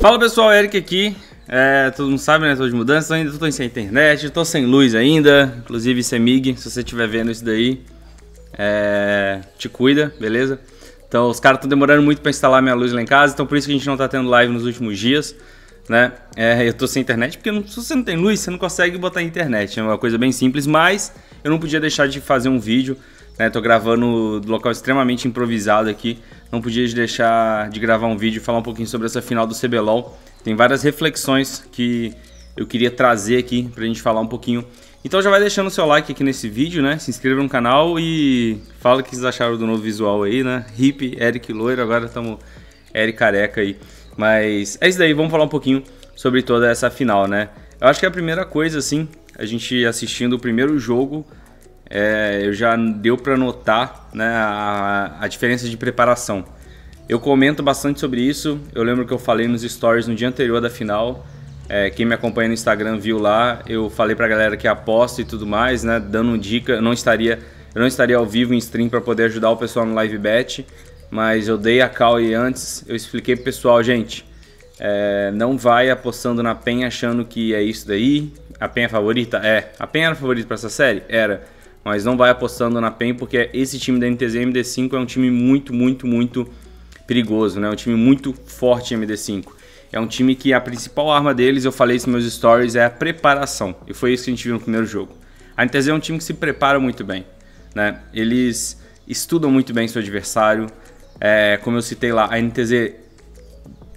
Fala pessoal, Eric aqui. É, todo mundo sabe, né? Tô de mudança ainda, tô sem internet, tô sem luz ainda. Inclusive, CEMIG, é se você estiver vendo isso daí, é, te cuida, beleza? Então, os caras estão demorando muito para instalar minha luz lá em casa, então por isso que a gente não tá tendo live nos últimos dias, né? É, eu tô sem internet, porque não, se você não tem luz, você não consegue botar internet. É uma coisa bem simples, mas eu não podia deixar de fazer um vídeo, né? Tô gravando do local extremamente improvisado aqui não podia deixar de gravar um vídeo e falar um pouquinho sobre essa final do CBLOL. Tem várias reflexões que eu queria trazer aqui pra gente falar um pouquinho. Então já vai deixando o seu like aqui nesse vídeo, né? Se inscreva no canal e fala o que vocês acharam do novo visual aí, né? Hip, Eric Loiro, agora estamos Eric Careca aí. Mas é isso daí, vamos falar um pouquinho sobre toda essa final, né? Eu acho que é a primeira coisa, assim, a gente assistindo o primeiro jogo, é, eu já deu para notar né, a, a diferença de preparação. Eu comento bastante sobre isso. Eu lembro que eu falei nos stories no dia anterior da final. É, quem me acompanha no Instagram viu lá. Eu falei pra galera que aposta e tudo mais, né? Dando dica. Eu não estaria, eu não estaria ao vivo em stream para poder ajudar o pessoal no live bet. Mas eu dei a call e antes eu expliquei pro pessoal, gente. É, não vai apostando na Penha achando que é isso daí. A Penha favorita? É. A Penha era favorita para essa série? Era mas não vai apostando na PEN, porque esse time da NTZ MD5 é um time muito, muito, muito perigoso, né? É um time muito forte MD5. É um time que a principal arma deles, eu falei isso nos meus stories, é a preparação. E foi isso que a gente viu no primeiro jogo. A NTZ é um time que se prepara muito bem, né? Eles estudam muito bem seu adversário. É, como eu citei lá, a NTZ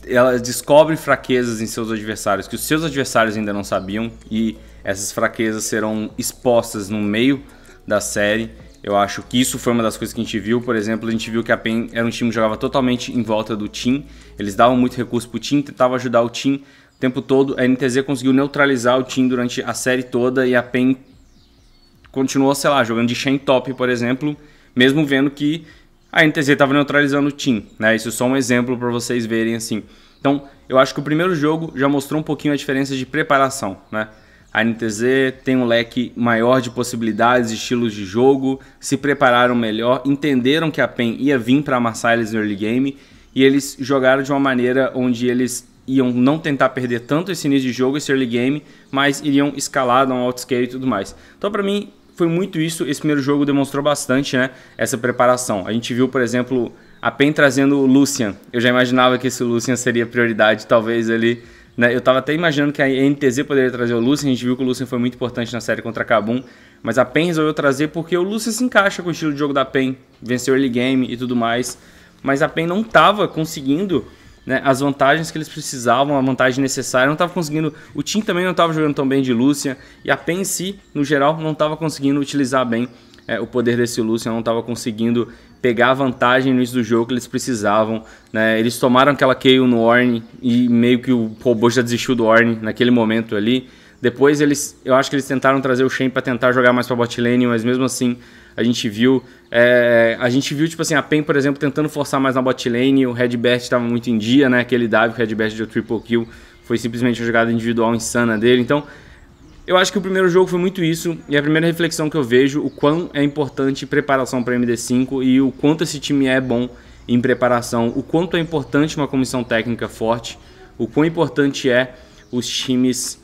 ela descobre fraquezas em seus adversários que os seus adversários ainda não sabiam e essas fraquezas serão expostas no meio da série. Eu acho que isso foi uma das coisas que a gente viu. Por exemplo, a gente viu que a PEN era um time que jogava totalmente em volta do Team. Eles davam muito recurso pro Team, tentavam ajudar o Team o tempo todo. A NTZ conseguiu neutralizar o Team durante a série toda e a PEN continuou, sei lá, jogando de Shen top, por exemplo, mesmo vendo que a NTZ estava neutralizando o Team. Né? Isso é só um exemplo para vocês verem assim. Então, eu acho que o primeiro jogo já mostrou um pouquinho a diferença de preparação, né? A NTZ tem um leque maior de possibilidades, estilos de jogo, se prepararam melhor, entenderam que a PEN ia vir para amassar eles no early game e eles jogaram de uma maneira onde eles iam não tentar perder tanto esse início de jogo, esse early game, mas iriam escalar, dar um outscale e tudo mais. Então, para mim, foi muito isso. Esse primeiro jogo demonstrou bastante né, essa preparação. A gente viu, por exemplo, a PEN trazendo o Lucian. Eu já imaginava que esse Lucian seria prioridade, talvez ele. Ali né? Eu estava até imaginando que a NTZ poderia trazer o Lucien, a gente viu que o Lucien foi muito importante na série contra a Kabum, mas a PEN resolveu trazer porque o Lucien se encaixa com o estilo de jogo da PEN, venceu early game e tudo mais, mas a PEN não estava conseguindo né, as vantagens que eles precisavam, a vantagem necessária, não estava conseguindo, o time também não estava jogando tão bem de Lucian, e a PEN em si, no geral, não estava conseguindo utilizar bem é, o poder desse Lucian, não estava conseguindo pegar a vantagem no início do jogo que eles precisavam. Né? Eles tomaram aquela KO no Orne e meio que o robô já desistiu do Orne naquele momento ali. Depois eles, eu acho que eles tentaram trazer o Shane para tentar jogar mais para bot lane, mas mesmo assim a gente viu, é, a gente viu tipo assim a Pen, por exemplo, tentando forçar mais na bot lane, o Redbert estava muito em dia, né? Aquele dive que o Redbert deu triple kill foi simplesmente uma jogada individual insana dele. Então, eu acho que o primeiro jogo foi muito isso, e a primeira reflexão que eu vejo, o quão é importante preparação para MD5 e o quanto esse time é bom em preparação, o quanto é importante uma comissão técnica forte, o quão importante é os times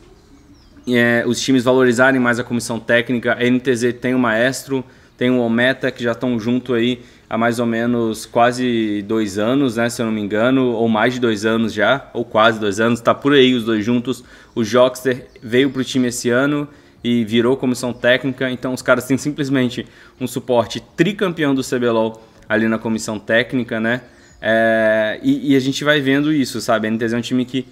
é, os times valorizarem mais a comissão técnica. A NTZ tem o Maestro, tem o Ometa que já estão junto aí há mais ou menos quase dois anos, né, se eu não me engano, ou mais de dois anos já, ou quase dois anos, está por aí os dois juntos. O Jockster veio para o time esse ano e virou comissão técnica, então os caras têm simplesmente um suporte tricampeão do CBLOL ali na comissão técnica, né? É, e, e, a gente vai vendo isso, sabe? A NTZ é um time que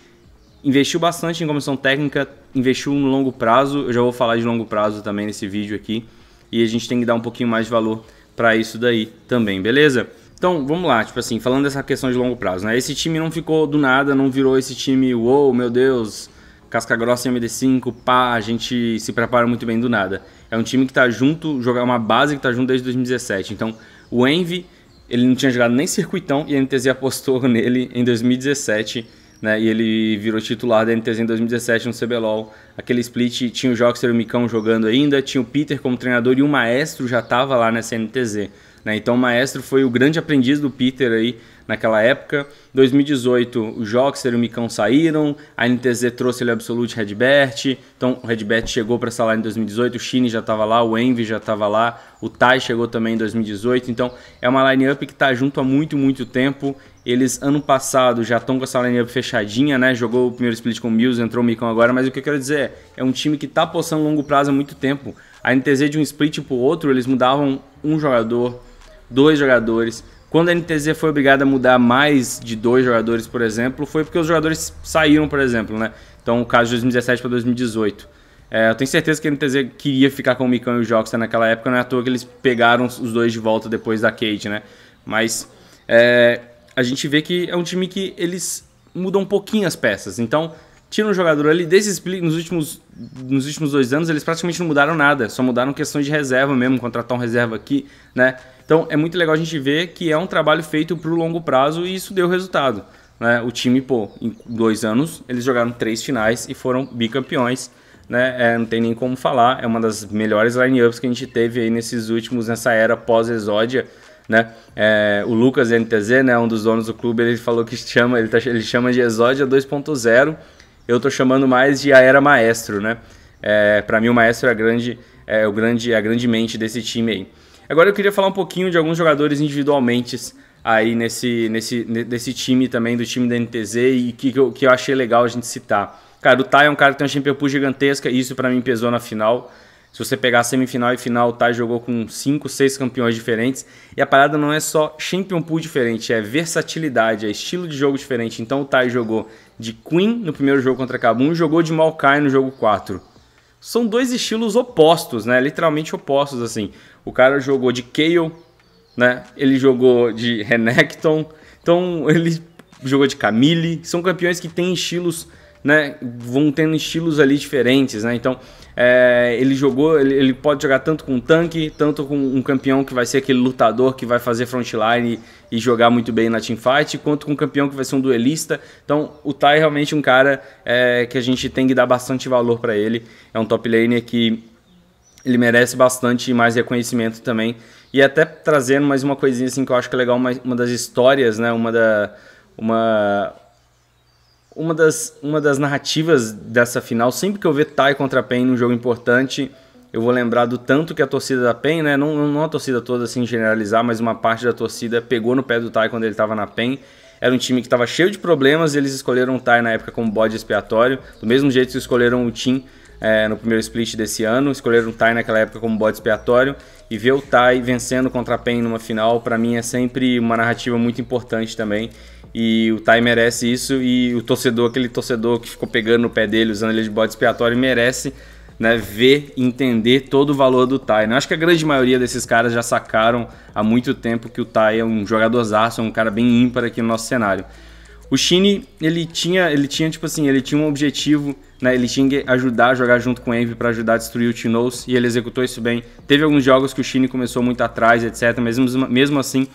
investiu bastante em comissão técnica, investiu no longo prazo, eu já vou falar de longo prazo também nesse vídeo aqui, e a gente tem que dar um pouquinho mais de valor para isso daí também, beleza? Então, vamos lá, tipo assim, falando dessa questão de longo prazo, né? Esse time não ficou do nada, não virou esse time, uou, wow, meu Deus, casca grossa MD5, pá, a gente se prepara muito bem do nada. É um time que tá junto, jogar é uma base que tá junto desde 2017. Então, o Envy, ele não tinha jogado nem circuitão e a NTZ apostou nele em 2017 né? E ele virou titular da NTZ em 2017 no CBLOL. Aquele split tinha o Joxer e o Micão jogando ainda, tinha o Peter como treinador e o Maestro já estava lá nessa NTZ. Né? Então o Maestro foi o grande aprendiz do Peter aí naquela época. 2018, o Joxer e o Micão saíram, a NTZ trouxe ele Absolute Redbert. Então, o Redbert chegou para essa lá em 2018, o Shine já estava lá, o Envy já estava lá, o Tai chegou também em 2018. Então, é uma lineup que está junto há muito, muito tempo eles, ano passado, já estão com essa linha fechadinha, né? Jogou o primeiro split com o Mills, entrou o Micão agora, mas o que eu quero dizer é, é um time que está postando longo prazo há muito tempo. A NTZ de um split para o outro, eles mudavam um jogador, dois jogadores. Quando a NTZ foi obrigada a mudar mais de dois jogadores, por exemplo, foi porque os jogadores saíram, por exemplo, né? Então, o caso de 2017 para 2018. É, eu tenho certeza que a NTZ queria ficar com o Micão e o Joxta naquela época, não é à toa que eles pegaram os dois de volta depois da Kate, né? Mas é, a gente vê que é um time que eles mudam um pouquinho as peças. Então, tira um jogador ali, desses nos últimos, nos últimos dois anos, eles praticamente não mudaram nada, só mudaram questões de reserva mesmo, contratar um reserva aqui, né? Então é muito legal a gente ver que é um trabalho feito para o longo prazo e isso deu resultado. Né? O time, pô, em dois anos, eles jogaram três finais e foram bicampeões. Né? É, não tem nem como falar, é uma das melhores lineups que a gente teve aí nesses últimos, nessa era pós-exódia né? É, o Lucas NTZ, né, é um dos donos do clube, ele falou que chama, ele, tá, ele chama de Exódia 2.0. Eu tô chamando mais de a era maestro, né? É, para mim o maestro é a grande, é o grande, é a grande mente desse time aí. Agora eu queria falar um pouquinho de alguns jogadores individualmente aí nesse, nesse, nesse time também, do time da NTZ, e que, que, eu, que eu achei legal a gente citar. Cara, o Tai é um cara que tem uma champion pool gigantesca, e isso para mim pesou na final. Se você pegar a semifinal e final, o Tai jogou com 5, 6 campeões diferentes. E a parada não é só champion pool diferente, é versatilidade, é estilo de jogo diferente. Então o Tai jogou de Queen no primeiro jogo contra Kabum e jogou de Maokai no jogo 4. São dois estilos opostos, né? Literalmente opostos, assim. O cara jogou de Kale, né? Ele jogou de Renekton. Então ele jogou de Camille. São campeões que têm estilos, né? Vão tendo estilos ali diferentes, né? Então é, ele jogou, ele, ele, pode jogar tanto com um tanque, tanto com um campeão que vai ser aquele lutador que vai fazer frontline e, e jogar muito bem na teamfight, quanto com um campeão que vai ser um duelista. Então, o Tai é realmente um cara é, que a gente tem que dar bastante valor para ele. É um top laner que ele merece bastante mais reconhecimento também. E até trazendo mais uma coisinha assim que eu acho que é legal, uma, uma das histórias, né? Uma da. Uma, uma das, uma das narrativas dessa final, sempre que eu ver Tai contra a PEN num jogo importante, eu vou lembrar do tanto que a torcida da PEN, né, não, não a torcida toda assim generalizar, mas uma parte da torcida pegou no pé do Tai quando ele estava na PEN. Era um time que estava cheio de problemas e eles escolheram o Tai na época como bode expiatório, do mesmo jeito que escolheram o Tim é, no primeiro split desse ano, escolheram o Tai naquela época como bode expiatório e ver o Tai vencendo contra a PEN numa final, para mim é sempre uma narrativa muito importante também e o Tai merece isso e o torcedor, aquele torcedor que ficou pegando no pé dele, usando ele de bode expiatório, merece né, ver, entender todo o valor do Tai. Né? Acho que a grande maioria desses caras já sacaram há muito tempo que o Tai é um jogador zarço, é um cara bem ímpar aqui no nosso cenário. O Shine, ele tinha, ele tinha tipo assim, ele tinha um objetivo, né? Ele tinha que ajudar a jogar junto com o Envy para ajudar a destruir o Tinoz e ele executou isso bem. Teve alguns jogos que o Shine começou muito atrás, etc, mesmo mesmo assim,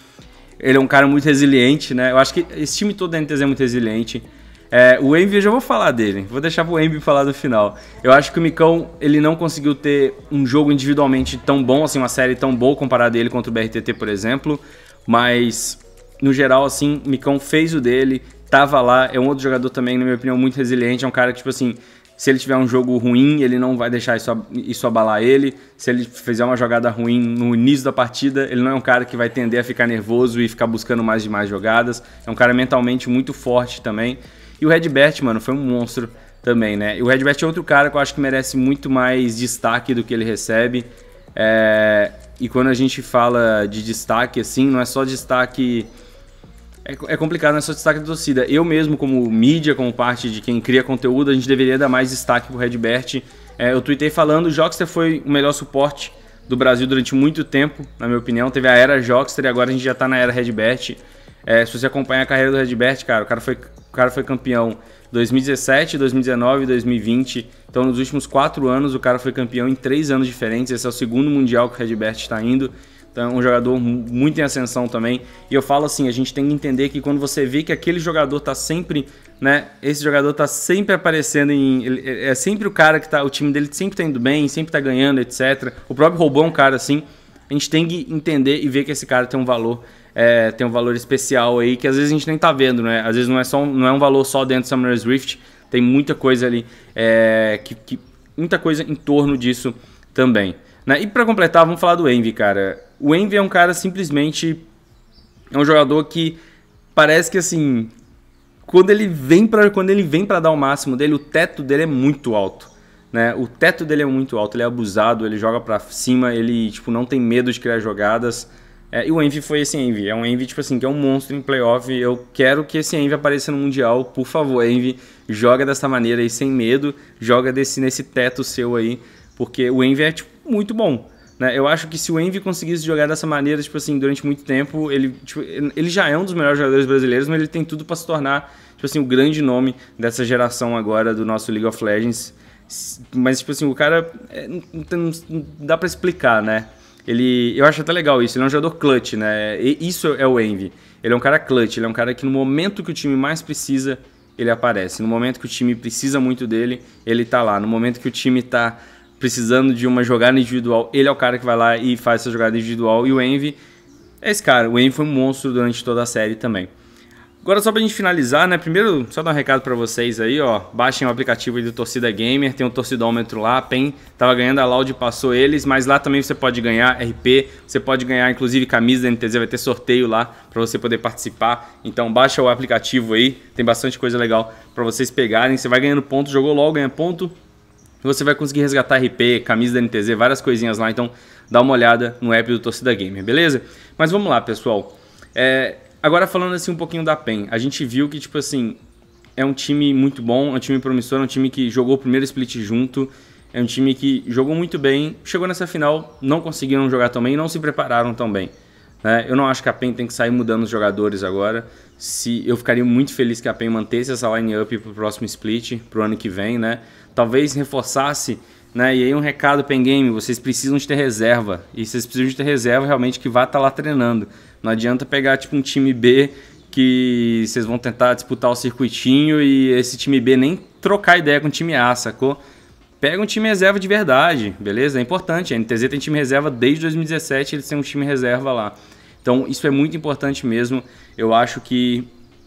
ele é um cara muito resiliente, né? Eu acho que esse time todo da NTZ é muito resiliente. É, o Envy, eu já vou falar dele. Vou deixar o Envy falar do final. Eu acho que o Micão, ele não conseguiu ter um jogo individualmente tão bom, assim, uma série tão boa comparada dele ele contra o BRTT, por exemplo. Mas, no geral, assim, o Micão fez o dele, tava lá. É um outro jogador também, na minha opinião, muito resiliente. É um cara que, tipo assim, se ele tiver um jogo ruim, ele não vai deixar isso, isso abalar ele. Se ele fizer uma jogada ruim no início da partida, ele não é um cara que vai tender a ficar nervoso e ficar buscando mais e mais jogadas. É um cara mentalmente muito forte também. E o Redbert, mano, foi um monstro também, né? E o Redbert é outro cara que eu acho que merece muito mais destaque do que ele recebe. É... E quando a gente fala de destaque, assim, não é só destaque é, é, complicado, né? Só destaque da torcida. Eu mesmo, como mídia, como parte de quem cria conteúdo, a gente deveria dar mais destaque pro Redbert. É, eu tuitei falando, o Jockster foi o melhor suporte do Brasil durante muito tempo, na minha opinião. Teve a era Jockster e agora a gente já tá na era Redbert. É, se você acompanha a carreira do Redbert, cara, o cara foi, o cara foi campeão 2017, 2019, 2020. Então, nos últimos quatro anos, o cara foi campeão em três anos diferentes. Esse é o segundo mundial que o Redbert está indo. Então, é um jogador muito em ascensão também. E eu falo assim, a gente tem que entender que quando você vê que aquele jogador está sempre, né? Esse jogador está sempre aparecendo em. Ele, é sempre o cara que tá. O time dele sempre tá indo bem, sempre tá ganhando, etc. O próprio robô é um cara assim. A gente tem que entender e ver que esse cara tem um valor. É, tem um valor especial aí que às vezes a gente nem tá vendo, né? Às vezes não é, só um, não é um valor só dentro do Summoner's Rift, tem muita coisa ali, é, que, que, muita coisa em torno disso também. Né? E para completar, vamos falar do Envy, cara o Envy é um cara simplesmente. É um jogador que parece que assim. Quando ele vem para quando ele vem para dar o máximo dele, o teto dele é muito alto, né? O teto dele é muito alto, ele é abusado, ele joga para cima, ele tipo não tem medo de criar jogadas. É, e o Envy foi esse Envy, é um Envy tipo assim que é um monstro em playoff. Eu quero que esse Envy apareça no mundial, por favor, Envy, joga dessa maneira aí sem medo, joga desse nesse teto seu aí, porque o Envy é tipo, muito bom. Né? Eu acho que se o Envy conseguisse jogar dessa maneira, tipo assim, durante muito tempo, ele, tipo, ele já é um dos melhores jogadores brasileiros, mas ele tem tudo para se tornar, tipo assim, o grande nome dessa geração agora do nosso League of Legends. Mas, tipo assim, o cara é, não, não, dá para explicar, né? Ele, eu acho até legal isso, ele é um jogador clutch, né? E isso é o Envy. Ele é um cara clutch, ele é um cara que no momento que o time mais precisa, ele aparece. No momento que o time precisa muito dele, ele tá lá. No momento que o time tá precisando de uma jogada individual, ele é o cara que vai lá e faz essa jogada individual. E o Envy é esse cara. O Envy foi um monstro durante toda a série também. Agora só pra gente finalizar, né? Primeiro, só dar um recado para vocês aí, ó. Baixem o aplicativo do Torcida Gamer, tem um torcidômetro lá, a PEN tava ganhando, a Loud passou eles, mas lá também você pode ganhar RP, você pode ganhar inclusive camisa da NTZ, vai ter sorteio lá para você poder participar. Então baixa o aplicativo aí, tem bastante coisa legal para vocês pegarem. Você vai ganhando ponto, jogou logo, ganha ponto, você vai conseguir resgatar RP, camisa da NTZ, várias coisinhas lá. Então dá uma olhada no app do Torcida Gamer, beleza? Mas vamos lá, pessoal. É, agora falando assim um pouquinho da PEN. A gente viu que, tipo assim, é um time muito bom, é um time promissor, é um time que jogou o primeiro split junto. É um time que jogou muito bem, chegou nessa final, não conseguiram jogar tão bem, não se prepararam tão bem. Né? Eu não acho que a PEN tem que sair mudando os jogadores agora. Se Eu ficaria muito feliz que a PEN mantesse essa line-up pro próximo split, pro ano que vem, né? talvez reforçasse, né? E aí um recado pen game, vocês precisam de ter reserva. E vocês precisam de ter reserva realmente que vá estar tá lá treinando. Não adianta pegar tipo um time B que vocês vão tentar disputar o circuitinho e esse time B nem trocar ideia com o time A, sacou? Pega um time reserva de verdade, beleza? É importante. A NTZ tem time reserva desde 2017, eles têm um time reserva lá. Então, isso é muito importante mesmo. Eu acho que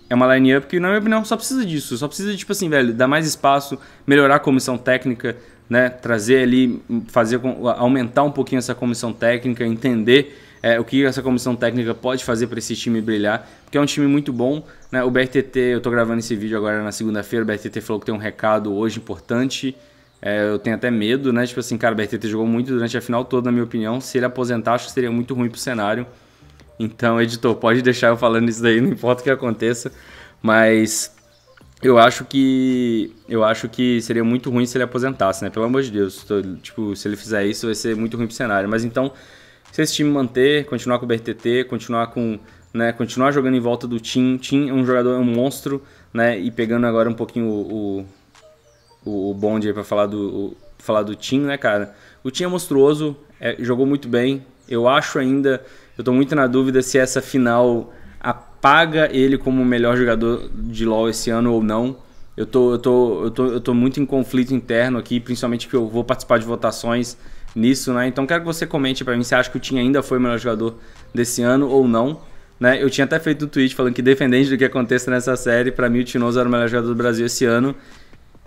é uma line-up que, na minha opinião, só precisa disso. Só precisa, tipo assim, velho, dar mais espaço, melhorar a comissão técnica, né? Trazer ali, fazer aumentar um pouquinho essa comissão técnica, entender é, o que essa comissão técnica pode fazer para esse time brilhar, porque é um time muito bom. Né? O BRTT, eu estou gravando esse vídeo agora na segunda-feira, o BRTT falou que tem um recado hoje importante. É, eu tenho até medo, né? Tipo assim, cara, o BRTT jogou muito durante a final toda, na minha opinião. Se ele aposentar, acho que seria muito ruim pro cenário. Então, editor, pode deixar eu falando isso daí, não importa o que aconteça, mas eu acho que eu acho que seria muito ruim se ele aposentasse, né? Pelo amor de Deus, tô, tipo, se ele fizer isso vai ser muito ruim pro cenário, mas então se esse time manter, continuar com o BRTT, continuar com, né, continuar jogando em volta do Tim, Tim é um jogador, é um monstro, né? E pegando agora um pouquinho o o, o bonde aí para falar do o, falar do Tim, né, cara? O Tim é monstruoso, é, jogou muito bem. Eu acho ainda eu tô muito na dúvida se essa final apaga ele como o melhor jogador de LoL esse ano ou não. Eu tô, eu tô, eu tô, eu tô muito em conflito interno aqui, principalmente que eu vou participar de votações nisso, né? Então quero que você comente para mim se acha que o Tim ainda foi o melhor jogador desse ano ou não. Né? Eu tinha até feito um tweet falando que, dependente do que aconteça nessa série, para mim o Tinoz era o melhor jogador do Brasil esse ano.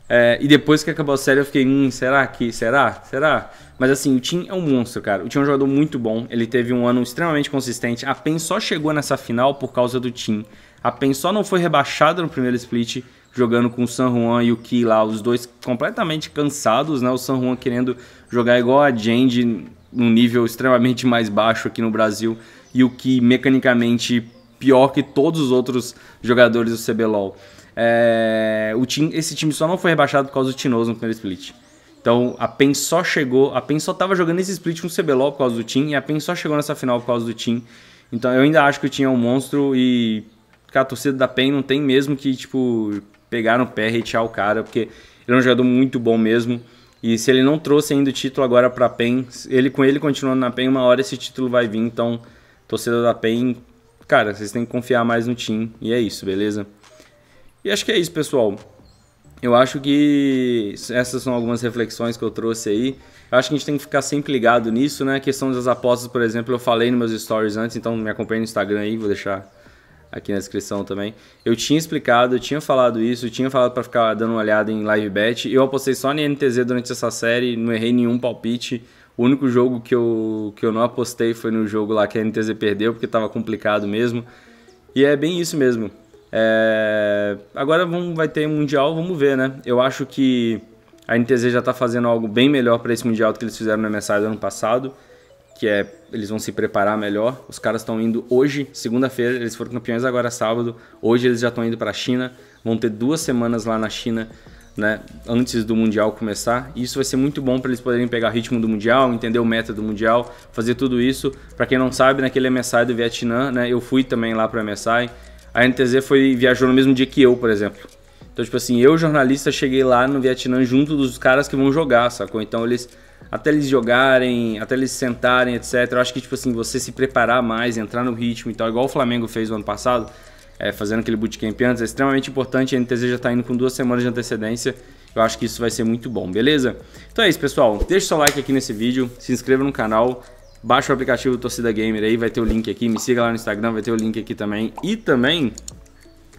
É, e depois que acabou a série eu fiquei, hum, será que, será, será? Mas assim, o Tim é um monstro, cara. O Tim é um jogador muito bom, ele teve um ano extremamente consistente. A PEN só chegou nessa final por causa do Tim. A PEN só não foi rebaixada no primeiro split, jogando com o San Juan e o Ki lá, os dois completamente cansados, né? O San Juan querendo jogar igual a Jandy, num nível extremamente mais baixo aqui no Brasil, e o Ki mecanicamente pior que todos os outros jogadores do CBLOL. É, o time, esse time só não foi rebaixado por causa do Tinoso no primeiro split. Então a PEN só chegou, a PEN só estava jogando esse split com o CBLOL por causa do Team e a PEN só chegou nessa final por causa do Team. Então eu ainda acho que o Team é um monstro e cara, a torcida da PEN não tem mesmo que tipo pegar no pé e hatear o cara, porque ele é um jogador muito bom mesmo. E se ele não trouxe ainda o título agora para a PEN, ele com ele continuando na PEN, uma hora esse título vai vir, então torcida da PEN, cara, vocês têm que confiar mais no Team e é isso, beleza? E acho que é isso, pessoal. Eu acho que essas são algumas reflexões que eu trouxe aí. Eu acho que a gente tem que ficar sempre ligado nisso, né? A questão das apostas, por exemplo, eu falei nos meus stories antes, então me acompanhe no Instagram aí, vou deixar aqui na descrição também. Eu tinha explicado, eu tinha falado isso, eu tinha falado para ficar dando uma olhada em live bet. Eu apostei só na NTZ durante essa série, não errei nenhum palpite. O único jogo que eu, que eu não apostei foi no jogo lá que a NTZ perdeu, porque estava complicado mesmo. E é bem isso mesmo. É... Agora vamos, vai ter Mundial, vamos ver, né? Eu acho que a NTZ já está fazendo algo bem melhor para esse Mundial do que eles fizeram no MSI do ano passado, que é eles vão se preparar melhor. Os caras estão indo hoje, segunda-feira, eles foram campeões agora é sábado. Hoje eles já estão indo para a China, vão ter duas semanas lá na China, né, antes do mundial começar. E isso vai ser muito bom para eles poderem pegar ritmo do mundial, entender o método do mundial, fazer tudo isso. Para quem não sabe, naquele MSI do Vietnã, né, eu fui também lá para o MSI a NTZ foi, viajou no mesmo dia que eu, por exemplo. Então, tipo assim, eu, jornalista, cheguei lá no Vietnã junto dos caras que vão jogar, sacou? Então eles. Até eles jogarem, até eles sentarem, etc. Eu acho que, tipo assim, você se preparar mais, entrar no ritmo e tal, igual o Flamengo fez no ano passado, é, fazendo aquele bootcamp antes, é extremamente importante. A NTZ já tá indo com duas semanas de antecedência. Eu acho que isso vai ser muito bom, beleza? Então é isso, pessoal. Deixa o seu like aqui nesse vídeo, se inscreva no canal, Baixa o aplicativo Torcida Gamer aí, vai ter o link aqui. Me siga lá no Instagram, vai ter o link aqui também. E também,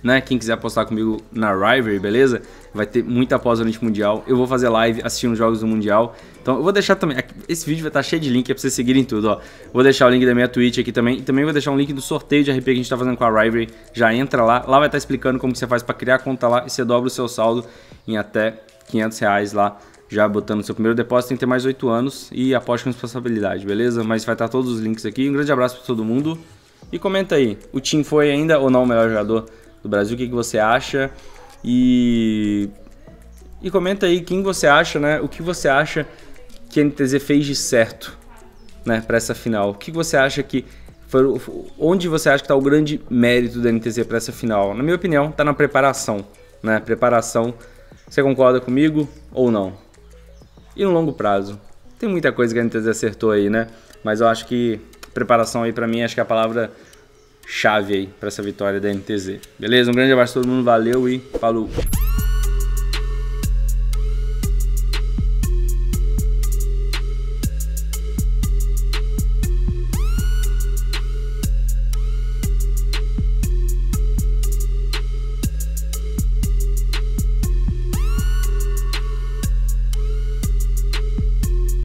né, quem quiser apostar comigo na Rivalry, beleza? Vai ter muita pós durante Mundial. Eu vou fazer live assistindo os jogos do Mundial. Então eu vou deixar também. Esse vídeo vai estar tá cheio de link, é pra vocês seguirem tudo, ó. Vou deixar o link da minha Twitch aqui também. E também vou deixar um link do sorteio de RP que a gente tá fazendo com a Rivalry. Já entra lá. Lá vai estar tá explicando como que você faz para criar conta lá e você dobra o seu saldo em até 500 reais lá já botando seu primeiro depósito, tem que ter mais 8 anos e aposte com responsabilidade, beleza? Mas vai estar todos os links aqui. Um grande abraço para todo mundo e comenta aí, o Tim foi ainda ou não o melhor jogador do Brasil? O que, que você acha? E e comenta aí quem você acha, né? O que você acha que a NTZ fez de certo, né, para essa final? O que você acha que foi, onde você acha que está o grande mérito da NTZ para essa final? Na minha opinião, está na preparação, né? Preparação. Você concorda comigo ou não? e no longo prazo. Tem muita coisa que a NTZ acertou aí, né? Mas eu acho que preparação aí para mim, acho que é a palavra chave aí para essa vitória da NTZ. Beleza? Um grande abraço a todo mundo, valeu e falou!